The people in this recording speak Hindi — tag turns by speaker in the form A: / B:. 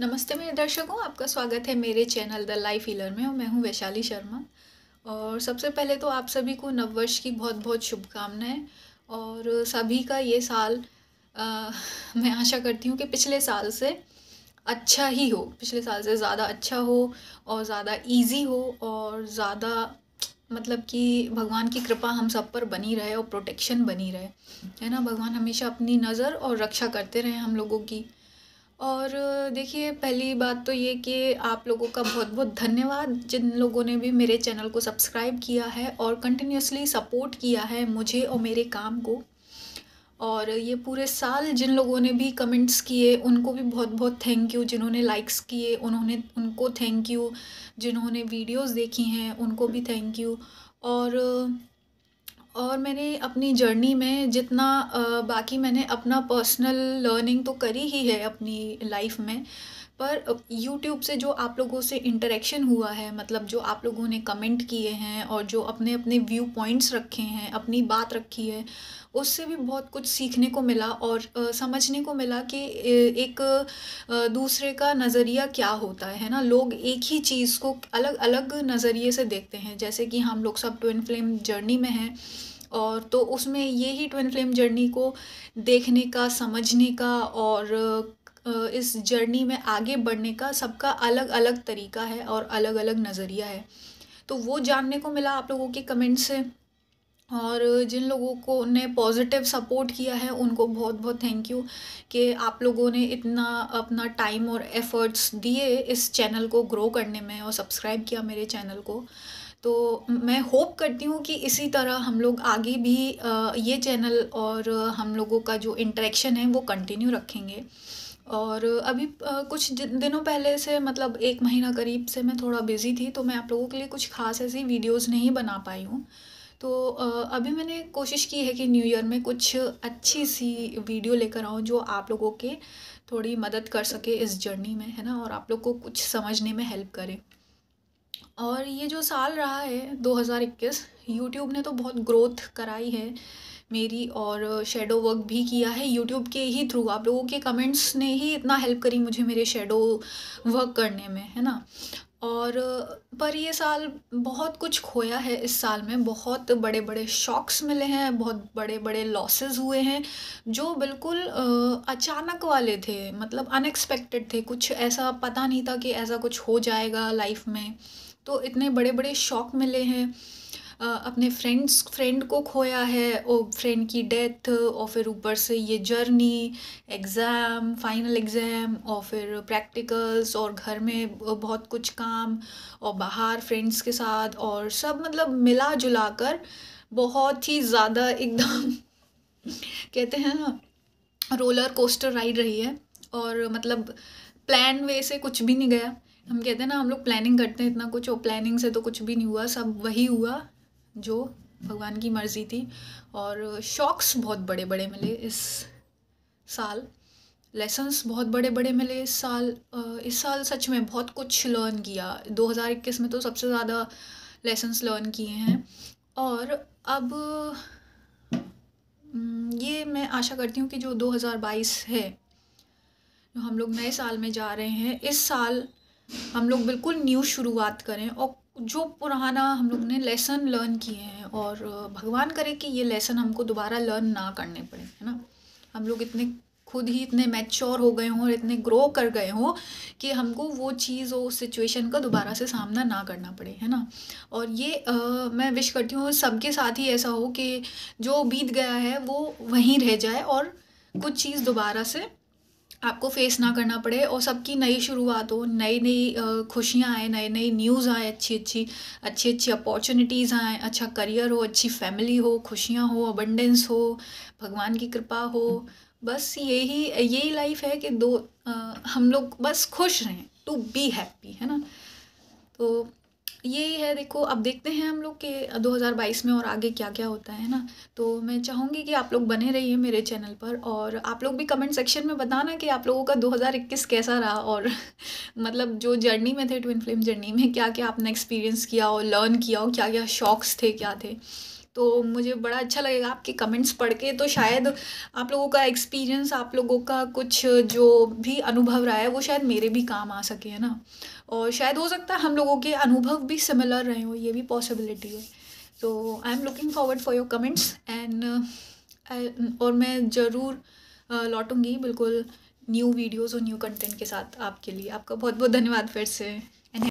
A: नमस्ते मेरे दर्शकों आपका स्वागत है मेरे चैनल द लाइफ हीलर में और मैं हूँ वैशाली शर्मा और सबसे पहले तो आप सभी को नववर्ष की बहुत बहुत शुभकामनाएं और सभी का ये साल आ, मैं आशा करती हूँ कि पिछले साल से अच्छा ही हो पिछले साल से ज़्यादा अच्छा हो और ज़्यादा इजी हो और ज़्यादा मतलब कि भगवान की कृपा हम सब पर बनी रहे और प्रोटेक्शन बनी रहे है ना भगवान हमेशा अपनी नज़र और रक्षा करते रहे हम लोगों की और देखिए पहली बात तो ये कि आप लोगों का बहुत बहुत धन्यवाद जिन लोगों ने भी मेरे चैनल को सब्सक्राइब किया है और कंटिन्यूसली सपोर्ट किया है मुझे और मेरे काम को और ये पूरे साल जिन लोगों ने भी कमेंट्स किए उनको भी बहुत बहुत थैंक यू जिन्होंने लाइक्स किए उन्होंने उनको थैंक यू जिन्होंने वीडियोस देखी हैं उनको भी थैंक यू और और मैंने अपनी जर्नी में जितना बाकी मैंने अपना पर्सनल लर्निंग तो करी ही है अपनी लाइफ में पर यूट्यूब से जो आप लोगों से इंटरेक्शन हुआ है मतलब जो आप लोगों ने कमेंट किए हैं और जो अपने अपने व्यू पॉइंट्स रखे हैं अपनी बात रखी है उससे भी बहुत कुछ सीखने को मिला और समझने को मिला कि एक दूसरे का नज़रिया क्या होता है ना लोग एक ही चीज़ को अलग अलग नज़रिए से देखते हैं जैसे कि हम लोग सब ट्विन फ्लेम जर्नी में हैं और तो उसमें ये ही ट्विन फ्लेम जर्नी को देखने का समझने का और इस जर्नी में आगे बढ़ने का सबका अलग अलग तरीका है और अलग अलग नज़रिया है तो वो जानने को मिला आप लोगों के कमेंट्स से और जिन लोगों को ने पॉजिटिव सपोर्ट किया है उनको बहुत बहुत थैंक यू कि आप लोगों ने इतना अपना टाइम और एफ़र्ट्स दिए इस चैनल को ग्रो करने में और सब्सक्राइब किया मेरे चैनल को तो मैं होप करती हूँ कि इसी तरह हम लोग आगे भी ये चैनल और हम लोगों का जो इंटरेक्शन है वो कंटिन्यू रखेंगे और अभी कुछ दिनों पहले से मतलब एक महीना करीब से मैं थोड़ा बिज़ी थी तो मैं आप लोगों के लिए कुछ खास ऐसी वीडियोस नहीं बना पाई हूँ तो अभी मैंने कोशिश की है कि न्यू ईयर में कुछ अच्छी सी वीडियो लेकर आऊँ जो आप लोगों के थोड़ी मदद कर सके इस जर्नी में है ना और आप लोग को कुछ समझने में हेल्प करें और ये जो साल रहा है 2021 यूट्यूब ने तो बहुत ग्रोथ कराई है मेरी और शेडो वर्क भी किया है यूट्यूब के ही थ्रू आप लोगों के कमेंट्स ने ही इतना हेल्प करी मुझे मेरे शेडो वर्क करने में है ना और पर ये साल बहुत कुछ खोया है इस साल में बहुत बड़े बड़े शॉक्स मिले हैं बहुत बड़े बड़े लॉसेस हुए हैं जो बिल्कुल अचानक वाले थे मतलब अनएक्सपेक्टेड थे कुछ ऐसा पता नहीं था कि ऐसा कुछ हो जाएगा लाइफ में तो इतने बड़े बड़े शॉक मिले हैं अपने फ्रेंड्स फ्रेंड को खोया है और फ्रेंड की डेथ और फिर ऊपर से ये जर्नी एग्ज़ाम फाइनल एग्ज़ाम और फिर प्रैक्टिकल्स और घर में बहुत कुछ काम और बाहर फ्रेंड्स के साथ और सब मतलब मिला जुला कर बहुत ही ज़्यादा एकदम कहते हैं ना रोलर कोस्टर राइड रही है और मतलब प्लान वे से कुछ भी नहीं गया हम कहते हैं ना हम लोग प्लानिंग करते हैं इतना कुछ और प्लानिंग से तो कुछ भी नहीं हुआ सब वही हुआ जो भगवान की मर्ज़ी थी और शॉक्स बहुत बड़े बड़े मिले इस साल लेसन्स बहुत बड़े बड़े मिले इस साल इस साल सच में बहुत कुछ लर्न किया 2021 में तो सबसे ज़्यादा लेसन्स लर्न किए हैं और अब ये मैं आशा करती हूँ कि जो 2022 है जो हम लोग नए साल में जा रहे हैं इस साल हम लोग बिल्कुल न्यू शुरुआत करें और जो पुराना हम लोग ने लेसन लर्न किए हैं और भगवान करे कि ये लेसन हमको दोबारा लर्न ना करने पड़े है ना हम लोग इतने खुद ही इतने मैच्योर हो गए हों और इतने ग्रो कर गए हों कि हमको वो चीज़ और सिचुएशन का दोबारा से सामना ना करना पड़े है ना और ये आ, मैं विश करती हूँ सबके साथ ही ऐसा हो कि जो बीत गया है वो वहीं रह जाए और कुछ चीज़ दोबारा से आपको फेस ना करना पड़े और सबकी नई शुरुआत हो नई नई खुशियाँ आए नई नई न्यूज़ आए अच्छी अच्छी अच्छी अच्छी अपॉर्चुनिटीज़ आए अच्छा करियर हो अच्छी फैमिली हो खुशियाँ हो अबंडेंस हो भगवान की कृपा हो बस यही यही लाइफ है कि दो आ, हम लोग बस खुश रहें टू बी हैप्पी है ना तो ये है देखो अब देखते हैं हम लोग के 2022 में और आगे क्या क्या होता है ना तो मैं चाहूँगी कि आप लोग बने रहिए मेरे चैनल पर और आप लोग भी कमेंट सेक्शन में बताना कि आप लोगों का 2021 कैसा रहा और मतलब जो जर्नी में थे ट्विन फिल्म जर्नी में क्या क्या आपने एक्सपीरियंस किया और लर्न किया और क्या क्या शॉक्स थे क्या थे तो मुझे बड़ा अच्छा लगेगा आपके कमेंट्स पढ़ के तो शायद आप लोगों का एक्सपीरियंस आप लोगों का कुछ जो भी अनुभव रहा है वो शायद मेरे भी काम आ सके है ना और शायद हो सकता है हम लोगों के अनुभव भी सिमिलर रहे हो ये भी पॉसिबिलिटी है तो I am looking forward for your comments and और मैं ज़रूर uh, लौटूंगी बिल्कुल न्यू वीडियोस और न्यू कंटेंट के साथ आपके लिए आपका बहुत बहुत धन्यवाद फिर से